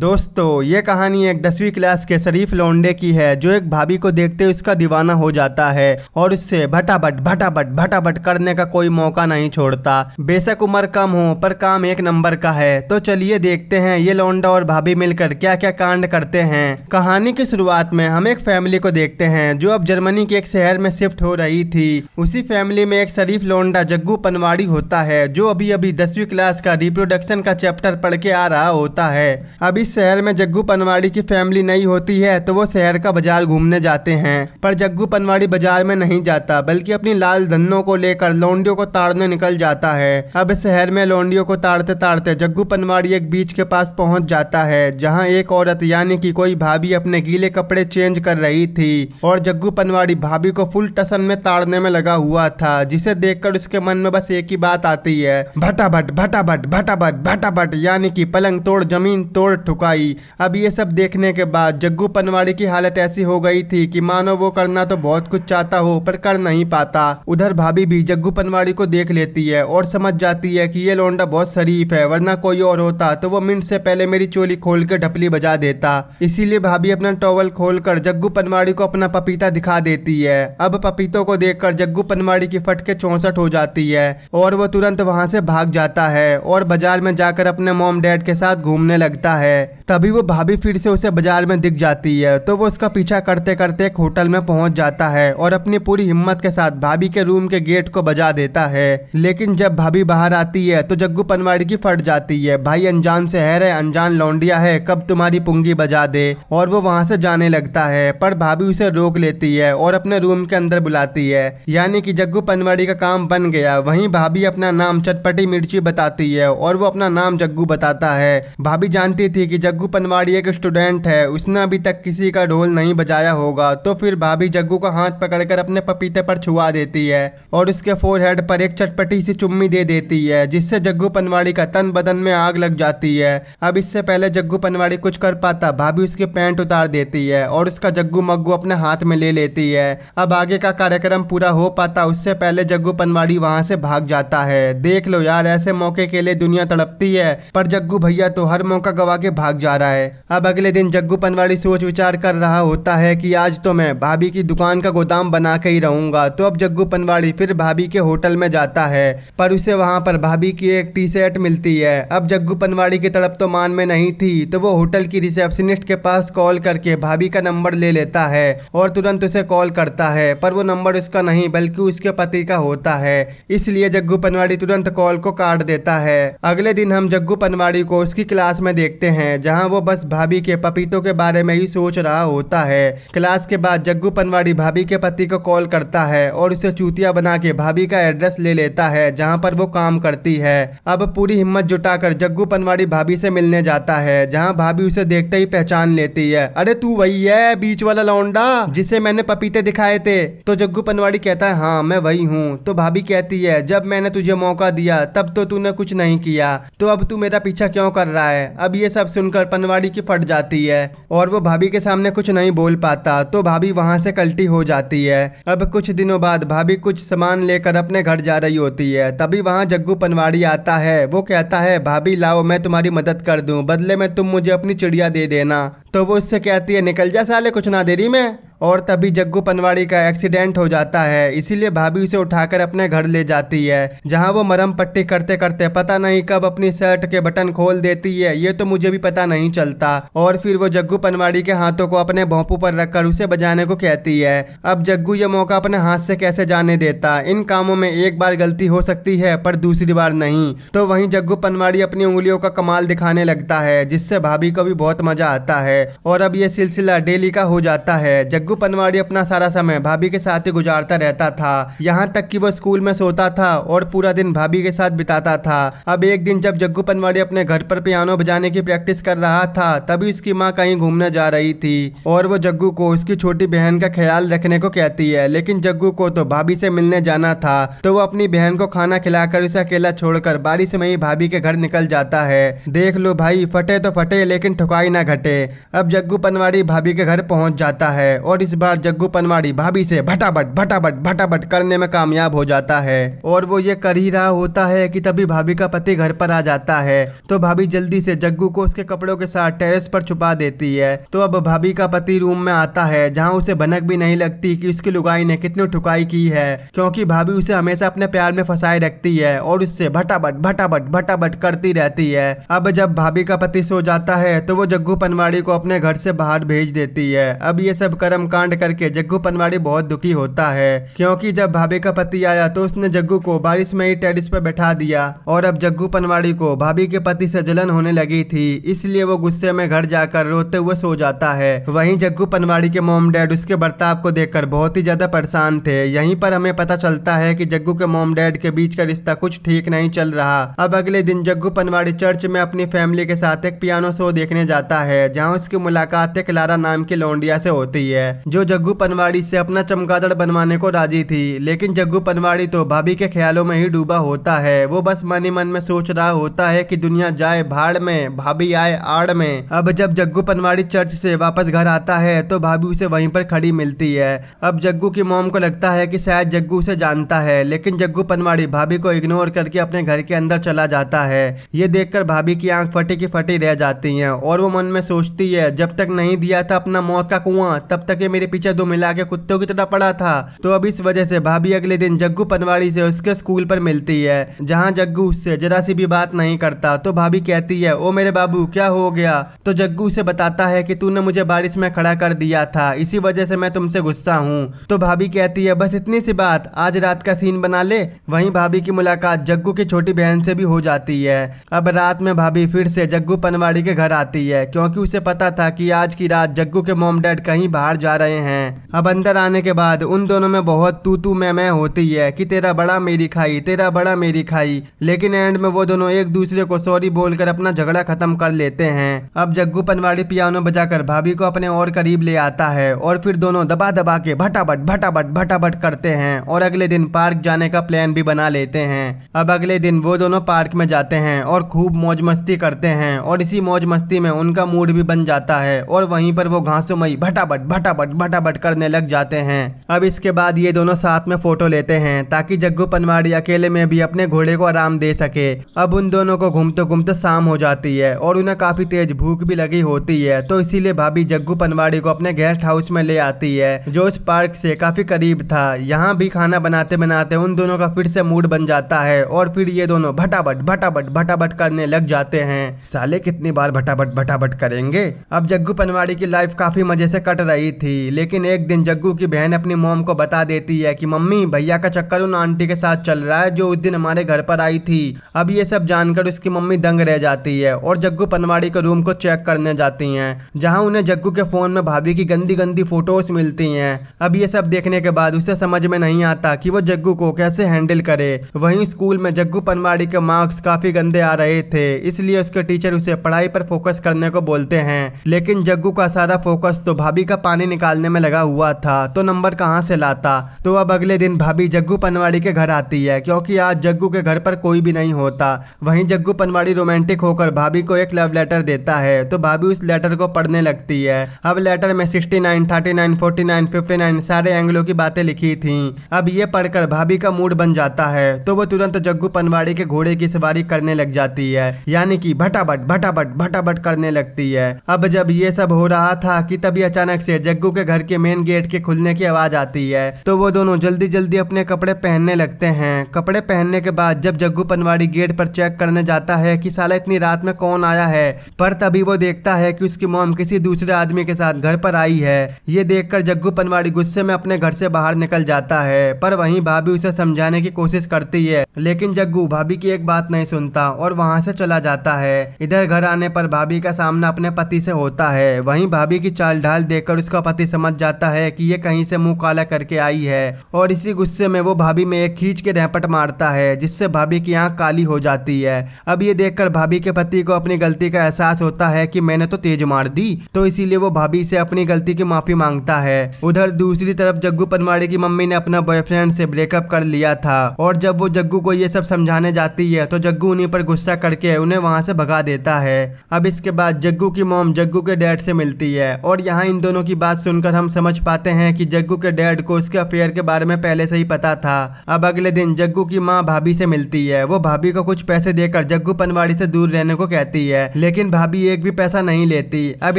दोस्तों ये कहानी एक दसवीं क्लास के शरीफ लौंडे की है जो एक भाभी को देखते हुए उसका दीवाना हो जाता है और उससे भटाभट भटाभट भटाभट करने का कोई मौका नहीं छोड़ता बेशक उम्र कम हो पर काम एक नंबर का है तो चलिए देखते हैं ये लौंडा और भाभी मिलकर क्या क्या कांड करते हैं कहानी की शुरुआत में हम एक फैमिली को देखते हैं जो अब जर्मनी के एक शहर में शिफ्ट हो रही थी उसी फैमिली में एक शरीफ लौंडा जग्गू पनवाड़ी होता है जो अभी अभी दसवीं क्लास का रिप्रोडक्शन का चैप्टर पढ़ के आ रहा होता है अभी कभी शहर में जग्गू पनवाड़ी की फैमिली नहीं होती है तो वो शहर का बाजार घूमने जाते हैं पर जग्गू पनवाड़ी बाजार में नहीं जाता बल्कि अपनी लाल धनों को लेकर लौंडियों को ताड़ने निकल जाता है अब शहर में लौंडियों को ताड़ते ताड़ते जग्गू पनवाड़ी एक बीच के पास पहुंच जाता है जहां एक औरत यानी कि कोई भाभी अपने गीले कपड़े चेंज कर रही थी और जग्गू पनवाड़ी भाभी को फुल टसन में ताड़ने में लगा हुआ था जिसे देखकर उसके मन में बस एक ही बात आती है भटाभट भटाभट भटाभट भटाभट यानी कि पलंग तोड़ जमीन तोड़ ठुकाई अब ये सब देखने के बाद जग्गू पनवाड़ी की हालत ऐसी हो गई थी कि मानो वो करना तो बहुत कुछ चाहता हो पर कर नहीं पाता उधर भाभी भी जग्गू पनवाड़ी को देख लेती है और समझ जाती है कि ये लौंडा बहुत शरीफ है वरना कोई और होता तो वो मिनट से पहले मेरी चोली खोल कर ढपली बजा देता इसीलिए भाभी अपना टॉवल खोल कर जग्गू पनवाड़ी को अपना पपीता दिखा देती है अब पपीतों को देख कर जग्गू पनवाड़ी की फटके चौंसठ हो जाती है और वो तुरंत वहां से भाग जाता है और बाजार में जाकर अपने मोम डैड के साथ घूमने लगता है で तभी वो भाभी फिर से उसे बाजार में दिख जाती है तो वो उसका पीछा करते करते एक होटल में पहुंच जाता है और अपनी पूरी हिम्मत के साथ भाभी के रूम के गेट को बजा देता है लेकिन जब भाभी बाहर आती है तो जग्गू पनवाड़ी की फट जाती है भाई अनजान से है रहे अनजान लौंडिया है कब तुम्हारी पुंगी बजा दे और वो वहां से जाने लगता है पर भाभी उसे रोक लेती है और अपने रूम के अंदर बुलाती है यानी की जग्गू पनवाड़ी का काम बन गया वही भाभी अपना नाम चटपटी मिर्ची बताती है और वो अपना नाम जग्गू बताता है भाभी जानती थी कि जग्गू जग्गू पनवाड़ी एक स्टूडेंट है उसने अभी तक किसी का ढोल नहीं बजाया होगा तो फिर भाभी जग्गू का हाथ पकड़कर अपने पपीते पर छुआ देती है और उसके फोरहेड पर एक चटपटी सी चुम्मी दे देती है जिससे जग्गू पनवाड़ी का तन बदन में आग लग जाती है अब इससे पहले जग्गू पनवाड़ी कुछ कर पाता भाभी उसकी पैंट उतार देती है और उसका जग्गू मग्गू अपने हाथ में ले लेती है अब आगे का कार्यक्रम पूरा हो पाता उससे पहले जग्गू पनवाड़ी वहां से भाग जाता है देख लो यार ऐसे मौके के लिए दुनिया तड़पती है पर जग्गू भैया तो हर मौका गवा के भाग जा रहा है अब अगले दिन जग्गू पनवाड़ी सोच विचार कर रहा होता है कि आज तो मैं भाभी की दुकान का गोदाम बना के ही रहूंगा तो अब जग्गू पनवाड़ी फिर भाभी के होटल में जाता है पर उसे वहाँ पर भाभी की एक टी शर्ट मिलती है अब जग्गू पनवाड़ी की तरफ तो मान में नहीं थी तो वो होटल की रिसेप्शनिस्ट के पास कॉल करके भाभी का नंबर ले लेता है और तुरंत उसे कॉल करता है पर वो नंबर उसका नहीं बल्कि उसके पति का होता है इसलिए जग्गू पनवाड़ी तुरंत कॉल को काट देता है अगले दिन हम जग्गू पनवाड़ी को उसकी क्लास में देखते हैं जहां वो बस भाभी के पपीतों के बारे में ही सोच रहा होता है क्लास के बाद जग्गू पनवाड़ी भाभी के पति को कॉल करता है और उसे चूतिया बना के भाभी का एड्रेस ले लेता है जहाँ पर वो काम करती है अब पूरी हिम्मत जुटा कर जग्गू पनवाड़ी भाभी से मिलने जाता है जहाँ भाभी उसे देखते ही पहचान लेती है अरे तू वही है बीच वाला लौंडा जिसे मैंने पपीते दिखाए थे तो जग्गू पनवाड़ी कहता है हाँ मैं वही हूँ तो भाभी कहती है जब मैंने तुझे मौका दिया तब तो तूने कुछ नहीं किया तो अब तू मेरा पीछा क्यों कर रहा है अब ये सब सुनकर पर पनवाड़ी की फट जाती है और वो भाभी के सामने कुछ नहीं बोल पाता तो भाभी वहाँ से कल्टी हो जाती है अब कुछ दिनों बाद भाभी कुछ सामान लेकर अपने घर जा रही होती है तभी वहाँ जग्गू पनवाड़ी आता है वो कहता है भाभी लाओ मैं तुम्हारी मदद कर दूं बदले में तुम मुझे अपनी चिड़िया दे देना तो वो उससे कहती है निकल जा साले कुछ ना देरी में और तभी जग्गू पनवाड़ी का एक्सीडेंट हो जाता है इसीलिए भाभी उसे उठाकर अपने घर ले जाती है जहाँ वो मरम पट्टी करते करते पता नहीं कब अपनी शर्ट के बटन खोल देती है ये तो मुझे भी पता नहीं चलता और फिर वो जग्गू पनवाड़ी के हाथों को अपने भोंपू पर रखकर उसे बजाने को कहती है अब जग्गू ये मौका अपने हाथ से कैसे जाने देता इन कामों में एक बार गलती हो सकती है पर दूसरी बार नहीं तो वहीं जग्गू पनवाड़ी अपनी उंगलियों का कमाल दिखाने लगता है जिससे भाभी को भी बहुत मजा आता है और अब यह सिलसिला डेली का हो जाता है जग्गू रिंकू पनवाड़ी अपना सारा समय भाभी के साथ ही गुजारता रहता था यहाँ तक कि वो स्कूल में सोता था और पूरा दिन भाभी के साथ बिताता था अब एक दिन जब जग्गू पनवाड़ी अपने घर पर पियानो बजाने की प्रैक्टिस कर रहा था तभी उसकी माँ कहीं घूमने जा रही थी और वो जग्गू को उसकी छोटी बहन का ख्याल रखने को कहती है लेकिन जग्गू को तो भाभी से मिलने जाना था तो वो अपनी बहन को खाना खिलाकर उसे अकेला छोड़कर बारिश में ही भाभी के घर निकल जाता है देख लो भाई फटे तो फटे लेकिन ठुकाई ना घटे अब जग्गू पनवाड़ी भाभी के घर पहुंच जाता है और और इस बार जग्गू पनवाड़ी भाभी से भटाभट भटाभट भटाभट करने में कामयाब हो जाता है और वो ये कर ही रहा होता है कि तभी भाभी का पति घर पर आ जाता है तो भाभी जल्दी से जग्गू को उसके कपड़ों के साथ टेरेस पर छुपा देती है तो अब भाभी का पति रूम में आता है जहाँ उसे भनक भी नहीं लगती की उसकी लुगाई ने कितनी ठुकाई की है क्योंकि भाभी उसे हमेशा अपने प्यार में फंसाए रखती है और उससे भटाभट भटाभट भटाभट करती रहती है अब जब भाभी का पति सो जाता है तो वो जग्गू पनवाड़ी को अपने घर से बाहर भेज देती है अब ये सब कर्म कर्मकांड करके जग्गू पनवाड़ी बहुत दुखी होता है क्योंकि जब भाभी का पति आया तो उसने जग्गू को बारिश में ही टेरिस पर बैठा दिया और अब जग्गू पनवाड़ी को भाभी के पति से जलन होने लगी थी इसलिए वो गुस्से में घर जाकर रोते हुए सो जाता है वहीं जग्गू पनवाड़ी के मोम डैड उसके बर्ताव को देखकर बहुत ही ज्यादा परेशान थे यहीं पर हमें पता चलता है कि जग्गू के मोम डैड के बीच का रिश्ता कुछ ठीक नहीं चल रहा अब अगले दिन जग्गू पनवाड़ी चर्च में अपनी फैमिली के साथ एक पियानो शो देखने जाता है जहाँ उसकी मुलाकात एक लारा नाम की लौंडिया से होती है जो जग्गू पनवाड़ी से अपना चमकादड़ बनवाने को राजी थी लेकिन जग्गू पनवाड़ी तो भाभी के ख्यालों में ही डूबा होता है वो बस मन ही मन में सोच रहा होता है कि दुनिया जाए भाड़ में भाभी आए आड़ में अब जब जग्गू पनवाड़ी चर्च से वापस घर आता है तो भाभी उसे वहीं पर खड़ी मिलती है अब जग्गू की मोम को लगता है कि शायद जग्गू उसे जानता है लेकिन जग्गू पनवाड़ी भाभी को इग्नोर करके अपने घर के अंदर चला जाता है ये देखकर भाभी की आंख फटी की फटी रह जाती है और वो मन में सोचती है जब तक नहीं दिया था अपना मौत का कुआं तब तक करके मेरे पीछे दो मिला के कुत्तों की तरह पड़ा था तो अब इस वजह से भाभी अगले दिन जग्गू पनवाड़ी से उसके स्कूल पर मिलती है जहाँ जग्गू उससे जरा सी भी बात नहीं करता तो भाभी कहती है ओ मेरे बाबू क्या हो गया तो जग्गू उसे बताता है की तूने मुझे बारिश में खड़ा कर दिया था इसी वजह से मैं तुमसे गुस्सा हूँ तो भाभी कहती है बस इतनी सी बात आज रात का सीन बना ले वही भाभी की मुलाकात जग्गू की छोटी बहन से भी हो जाती है अब रात में भाभी फिर से जग्गू पनवाड़ी के घर आती है क्योंकि उसे पता था कि आज की रात जग्गू के मोम डैड कहीं बाहर जा जा रहे हैं अब अंदर आने के बाद उन दोनों में बहुत तू तू मैं मैं होती है कि तेरा बड़ा मेरी खाई तेरा बड़ा मेरी खाई लेकिन एंड में वो दोनों एक दूसरे को सॉरी बोलकर अपना झगड़ा खत्म कर लेते हैं अब जग्गू पनवाड़ी पियानो बजाकर भाभी को अपने और करीब ले आता है और फिर दोनों दबा दबा के भटाभट भटाभट भटाभट करते हैं और अगले दिन पार्क जाने का प्लान भी बना लेते हैं अब अगले दिन वो दोनों पार्क में जाते हैं और खूब मौज मस्ती करते हैं और इसी मौज मस्ती में उनका मूड भी बन जाता है और वहीं पर वो घासों मई भटाभट भटाभट फटाफट भटाभट करने लग जाते हैं अब इसके बाद ये दोनों साथ में फोटो लेते हैं ताकि जग्गू पनवाड़ी अकेले में भी अपने घोड़े को आराम दे सके अब उन दोनों को घूमते घूमते शाम हो जाती है और उन्हें काफी तेज भूख भी लगी होती है तो इसीलिए भाभी जग्गू पनवाड़ी को अपने गेस्ट हाउस में ले आती है जो इस पार्क से काफी करीब था यहाँ भी खाना बनाते बनाते उन दोनों का फिर से मूड बन जाता है और फिर ये दोनों भटाभट भटाभट भटाभट करने लग जाते हैं साले कितनी बार भटाभट भटाभट करेंगे अब जग्गू पनवाड़ी की लाइफ काफी मजे से कट रही थी थी लेकिन एक दिन जग्गू की बहन अपनी मोम को बता देती है कि मम्मी भैया का चक्कर उन आंटी के साथ चल रहा है जो उस दिन हमारे घर पर आई थी अब ये सब जानकर उसकी मम्मी दंग रह जाती है और जग्गू पनवाड़ी के रूम को चेक करने जाती है जहाँ उन्हें जग्गू के फोन में भाभी की गंदी गंदी फोटोज मिलती है अब ये सब देखने के बाद उसे समझ में नहीं आता की वो जग्गू को कैसे हैंडल करे वही स्कूल में जग्गू पनवाड़ी के मार्क्स काफी गंदे आ रहे थे इसलिए उसके टीचर उसे पढ़ाई पर फोकस करने को बोलते हैं लेकिन जग्गू का सारा फोकस तो भाभी का पानी निकालने में लगा हुआ था तो नंबर कहाँ से लाता तो अब अगले दिन भाभी जग्गू पनवाड़ी के घर आती है क्योंकि आज जग्गू के घर पर कोई भी नहीं होता वहीं जग्गू पनवाड़ी रोमांटिक होकर भाभी को एक लव लेटर देता है तो भाभी उस लेटर को पढ़ने लगती है अब लेटर में sixty nine thirty nine forty nine fifty nine सारे एंगलों की बातें लिखी थी अब ये पढ़कर भाभी का मूड बन जाता है तो वो तुरंत जग्गू पनवाड़ी के घोड़े की सवारी करने लग जाती है यानी कि भटाभट भटाभट भटाभट करने लगती है अब जब ये सब हो रहा था कि तभी अचानक से जग्गू के घर के मेन गेट के खुलने की आवाज आती है तो वो दोनों जल्दी जल्दी अपने कपड़े पहनने लगते हैं कपड़े पहनने के बाद जब जग्गू पनवाड़ी गेट पर चेक करने जाता है कि साला इतनी रात में कौन आया है पर तभी वो देखता है कि उसकी मोम किसी दूसरे आदमी के साथ घर पर आई है ये देखकर जग्गू पनवाड़ी गुस्से में अपने घर से बाहर निकल जाता है पर वही भाभी उसे समझाने की कोशिश करती है लेकिन जग्गू भाभी की एक बात नहीं सुनता और वहां से चला जाता है इधर घर आने पर भाभी का सामना अपने पति से होता है वही भाभी की चाल ढाल देखकर उसका पति ही समझ जाता है कि ये कहीं से मुंह काला करके आई है और इसी गुस्से में वो भाभी में एक खींच के रैपट मारता है जिससे भाभी की आंख काली हो जाती है अब ये देखकर भाभी के पति को अपनी गलती का एहसास होता है कि मैंने तो तेज मार दी तो इसीलिए वो भाभी से अपनी गलती की माफी मांगता है उधर दूसरी तरफ जग्गू पनवाड़ी की मम्मी ने अपना बॉयफ्रेंड से ब्रेकअप कर लिया था और जब वो जग्गू को ये सब समझाने जाती है तो जग्गू उन्हीं पर गुस्सा करके उन्हें वहां से भगा देता है अब इसके बाद जग्गू की मोम जग्गू के डैड से मिलती है और यहाँ इन दोनों की बात सुनकर हम समझ पाते हैं कि जग्गू के डैड को उसके अफेयर के बारे में पहले से ही पता था अब अगले दिन जग्गू की माँ भाभी से मिलती है वो भाभी को कुछ पैसे देकर जग्गू पनवाड़ी से दूर रहने को कहती है लेकिन भाभी एक भी पैसा नहीं लेती अब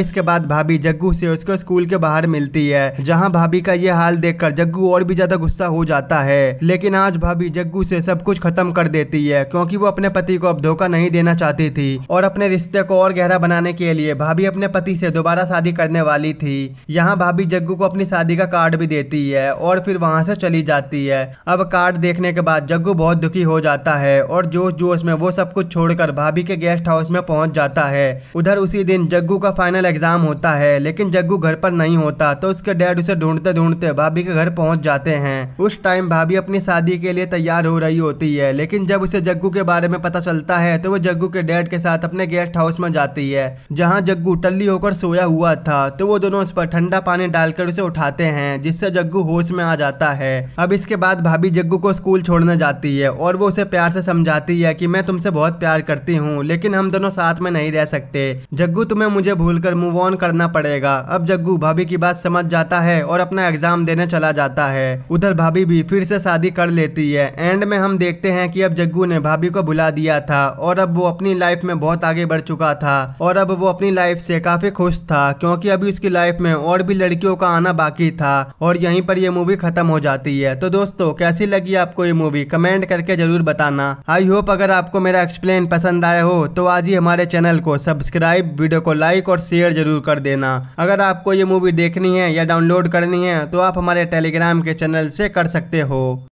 इसके बाद भाभी जग्गू से उसके स्कूल के बाहर मिलती है जहाँ भाभी का ये हाल देखकर जग्गू और भी ज्यादा गुस्सा हो जाता है लेकिन आज भाभी जग्गू से सब कुछ खत्म कर देती है क्योंकि वो अपने पति को अब धोखा नहीं देना चाहती थी और अपने रिश्ते को और गहरा बनाने के लिए भाभी अपने पति से दोबारा शादी करने वाली थी यहाँ यहाँ भाभी जग्गू को अपनी शादी का कार्ड भी देती है और फिर वहां से चली जाती है अब कार्ड देखने के बाद जग्गू बहुत दुखी हो जाता है और जोश जोश में वो सब कुछ छोड़कर भाभी के गेस्ट हाउस में पहुंच जाता है उधर उसी दिन जग्गू का फाइनल एग्जाम होता है लेकिन जग्गू घर पर नहीं होता तो उसके डैड उसे ढूंढते ढूंढते भाभी के घर पहुंच जाते हैं उस टाइम भाभी अपनी शादी के लिए तैयार हो रही होती है लेकिन जब उसे जग्गू के बारे में पता चलता है तो वो जग्गू के डैड के साथ अपने गेस्ट हाउस में जाती है जहाँ जग्गू टल्ली होकर सोया हुआ था तो वो दोनों उस पर ठंडा पानी डालकर उसे उठाते हैं जिससे जग्गू होश में आ जाता है अब इसके बाद भाभी जग्गू को स्कूल छोड़ने जाती है और वो उसे प्यार से समझाती है कि मैं तुमसे बहुत प्यार करती हूँ लेकिन हम दोनों साथ में नहीं रह सकते जग्गू तुम्हें मुझे भूल कर मूव ऑन करना पड़ेगा अब जग्गू भाभी की बात समझ जाता है और अपना एग्जाम देने चला जाता है उधर भाभी भी फिर से शादी कर लेती है एंड में हम देखते हैं कि अब जग्गू ने भाभी को भुला दिया था और अब वो अपनी लाइफ में बहुत आगे बढ़ चुका था और अब वो अपनी लाइफ से काफी खुश था क्योंकि अभी उसकी लाइफ में और भी भी लड़कियों का आना बाकी था और यहीं पर यह मूवी खत्म हो जाती है तो दोस्तों कैसी लगी आपको ये मूवी कमेंट करके जरूर बताना आई होप अगर आपको मेरा एक्सप्लेन पसंद आया हो तो आज ही हमारे चैनल को सब्सक्राइब वीडियो को लाइक और शेयर जरूर कर देना अगर आपको ये मूवी देखनी है या डाउनलोड करनी है तो आप हमारे टेलीग्राम के चैनल से कर सकते हो